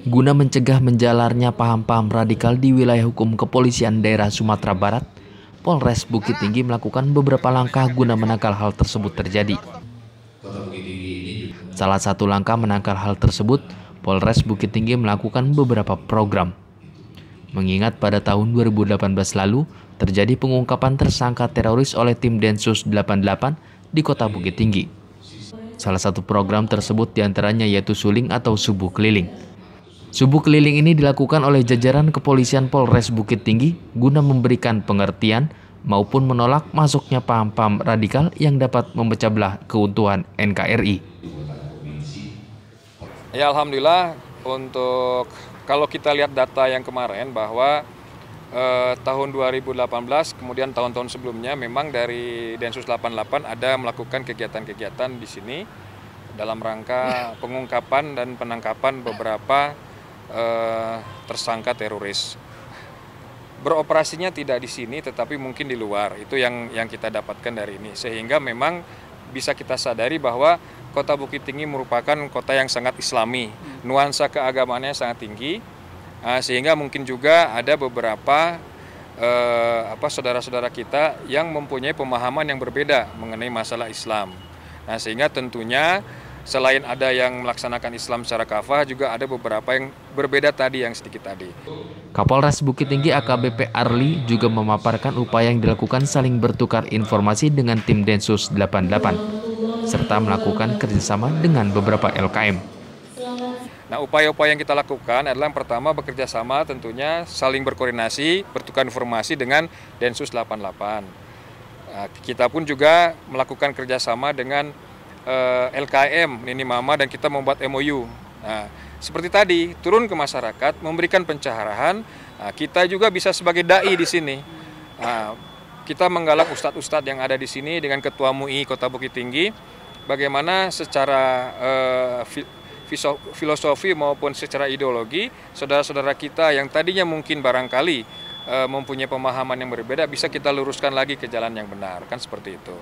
guna mencegah menjalarnya paham-paham radikal di wilayah hukum kepolisian daerah Sumatera Barat, Polres Bukit Tinggi melakukan beberapa langkah guna menangkal hal tersebut terjadi. Salah satu langkah menangkal hal tersebut, Polres Bukit Tinggi melakukan beberapa program. Mengingat pada tahun 2018 lalu, terjadi pengungkapan tersangka teroris oleh tim Densus 88 di kota Bukit Tinggi. Salah satu program tersebut diantaranya yaitu suling atau subuh keliling Subuh keliling ini dilakukan oleh jajaran kepolisian Polres Bukit Tinggi guna memberikan pengertian maupun menolak masuknya paham-paham radikal yang dapat memecah belah keuntungan NKRI. Ya Alhamdulillah untuk kalau kita lihat data yang kemarin bahwa eh, tahun 2018 kemudian tahun-tahun sebelumnya memang dari Densus 88 ada melakukan kegiatan-kegiatan di sini dalam rangka pengungkapan dan penangkapan beberapa Eh, tersangka teroris. Beroperasinya tidak di sini tetapi mungkin di luar. Itu yang yang kita dapatkan dari ini sehingga memang bisa kita sadari bahwa Kota Bukit Tinggi merupakan kota yang sangat islami. Hmm. Nuansa keagamaannya sangat tinggi. Ah, sehingga mungkin juga ada beberapa saudara eh, saudara-saudara kita yang mempunyai pemahaman yang berbeda mengenai masalah Islam. Nah, sehingga tentunya selain ada yang melaksanakan Islam secara kafah, juga ada beberapa yang berbeda tadi yang sedikit tadi. Kapolres Bukit Tinggi AKBP Arli juga memaparkan upaya yang dilakukan saling bertukar informasi dengan tim Densus 88, serta melakukan kerjasama dengan beberapa LKM. Nah, upaya-upaya yang kita lakukan adalah yang pertama bekerja sama tentunya saling berkoordinasi, bertukar informasi dengan Densus 88. Nah, kita pun juga melakukan kerjasama dengan uh, eh, LKM Nini Mama dan kita membuat MOU. Nah, seperti tadi turun ke masyarakat memberikan pencaharahan, nah, kita juga bisa sebagai dai di sini. Nah, kita menggalak ustadz-ustadz yang ada di sini dengan ketua MUI Kota Bukit Tinggi, bagaimana secara uh, filosofi maupun secara ideologi saudara-saudara kita yang tadinya mungkin barangkali eh, mempunyai pemahaman yang berbeda bisa kita luruskan lagi ke jalan yang benar kan seperti itu.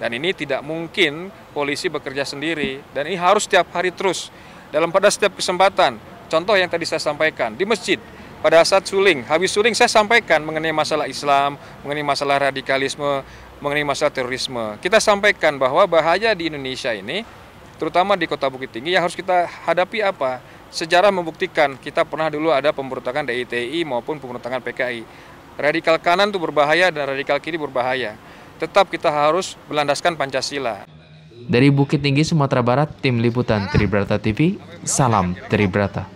Dan ini tidak mungkin polisi bekerja sendiri. Dan ini harus setiap hari terus. Dalam pada setiap kesempatan. Contoh yang tadi saya sampaikan, di masjid. Pada saat suling, habis suling saya sampaikan mengenai masalah Islam, mengenai masalah radikalisme, mengenai masalah terorisme. Kita sampaikan bahwa bahaya di Indonesia ini, terutama di kota Bukit Tinggi, yang harus kita hadapi apa? Sejarah membuktikan kita pernah dulu ada pemberontakan DITI maupun pemberontakan PKI radikal kanan itu berbahaya dan radikal kiri berbahaya tetap kita harus berlandaskan Pancasila. Dari Bukit Tinggi, Sumatera Barat, Tim Liputan Tribrata TV, Salam Tribrata.